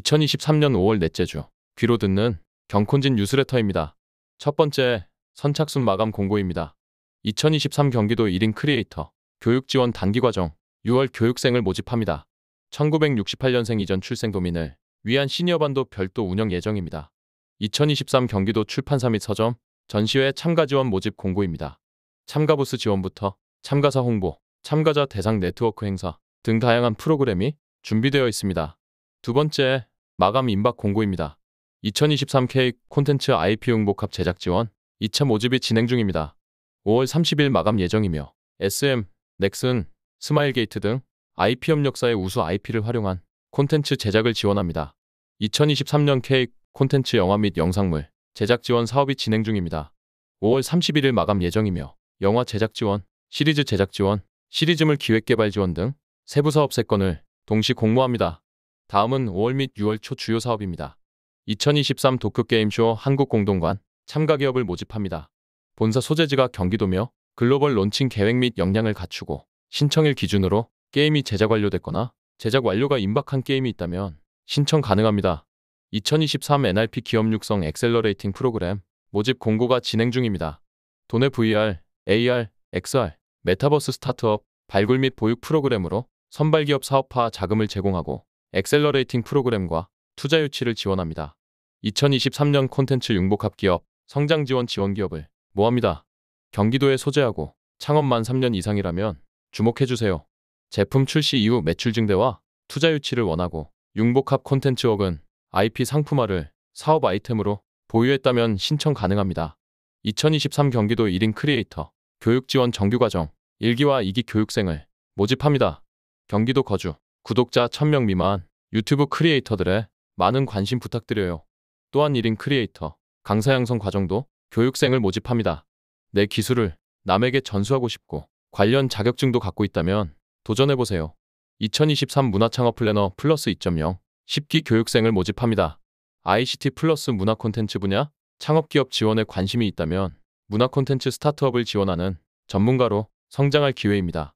2023년 5월 넷째 주 귀로 듣는 경콘진 뉴스레터입니다. 첫 번째 선착순 마감 공고입니다. 2023 경기도 1인 크리에이터 교육 지원 단기 과정 6월 교육생을 모집합니다. 1968년생 이전 출생 도민을 위한 시니어 반도 별도 운영 예정입니다. 2023 경기도 출판사 및 서점 전시회 참가 지원 모집 공고입니다. 참가 부스 지원부터 참가사 홍보, 참가자 대상 네트워크 행사 등 다양한 프로그램이 준비되어 있습니다. 두 번째, 마감 임박 공고입니다. 2023 K 콘텐츠 IP 응복합 제작 지원 2차 모집이 진행 중입니다. 5월 30일 마감 예정이며 SM, 넥슨, 스마일게이트 등 IP 협력사의 우수 IP를 활용한 콘텐츠 제작을 지원합니다. 2023년 K 콘텐츠 영화 및 영상물 제작 지원 사업이 진행 중입니다. 5월 31일 마감 예정이며 영화 제작 지원, 시리즈 제작 지원, 시리즈물 기획 개발 지원 등 세부 사업 세건을 동시 공모합니다. 다음은 5월 및 6월 초 주요 사업입니다. 2023 도쿄게임쇼 한국공동관 참가 기업을 모집합니다. 본사 소재지가 경기도며 글로벌 론칭 계획 및 역량을 갖추고 신청일 기준으로 게임이 제작 완료됐거나 제작 완료가 임박한 게임이 있다면 신청 가능합니다. 2023 NRP 기업 육성 엑셀러레이팅 프로그램 모집 공고가 진행 중입니다. 돈의 VR, AR, XR, 메타버스 스타트업, 발굴 및 보육 프로그램으로 선발기업 사업화 자금을 제공하고 엑셀러레이팅 프로그램과 투자 유치를 지원합니다. 2023년 콘텐츠 융복합 기업 성장 지원 지원 기업을 모합니다. 경기도에 소재하고 창업만 3년 이상이라면 주목해 주세요. 제품 출시 이후 매출 증대와 투자 유치를 원하고 융복합 콘텐츠 혹은 IP 상품화를 사업 아이템으로 보유했다면 신청 가능합니다. 2023 경기도 1인 크리에이터 교육 지원 정규 과정 1기와 2기 교육생을 모집합니다. 경기도 거주 구독자 1000명 미만 유튜브 크리에이터들의 많은 관심 부탁드려요. 또한 1인 크리에이터 강사 양성 과정도 교육생을 모집합니다. 내 기술을 남에게 전수하고 싶고 관련 자격증도 갖고 있다면 도전해보세요. 2023 문화창업 플래너 플러스 2.0 1기 교육생을 모집합니다. ICT 플러스 문화 콘텐츠 분야 창업기업 지원에 관심이 있다면 문화 콘텐츠 스타트업을 지원하는 전문가로 성장할 기회입니다.